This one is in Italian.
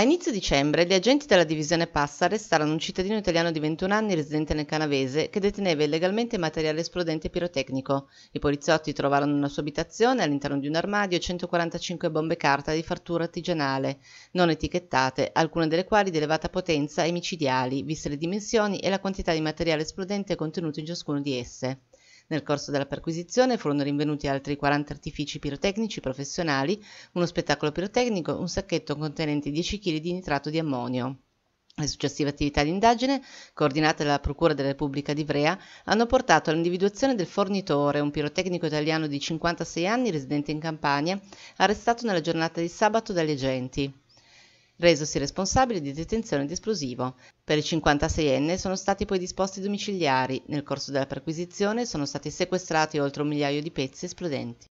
A inizio dicembre gli agenti della divisione Passa arrestarono un cittadino italiano di 21 anni residente nel Canavese che deteneva illegalmente materiale esplodente pirotecnico. I poliziotti trovarono nella sua abitazione, all'interno di un armadio, 145 bombe carta di fartura artigianale, non etichettate, alcune delle quali di elevata potenza e micidiali, viste le dimensioni e la quantità di materiale esplodente contenuto in ciascuno di esse. Nel corso della perquisizione furono rinvenuti altri 40 artifici pirotecnici professionali, uno spettacolo pirotecnico, un sacchetto contenente 10 kg di nitrato di ammonio. Le successive attività di indagine, coordinate dalla Procura della Repubblica di Ivrea, hanno portato all'individuazione del fornitore, un pirotecnico italiano di 56 anni residente in Campania, arrestato nella giornata di sabato dagli agenti resosi responsabile di detenzione di esplosivo. Per il 56enne sono stati poi disposti domiciliari, nel corso della perquisizione sono stati sequestrati oltre un migliaio di pezzi esplodenti.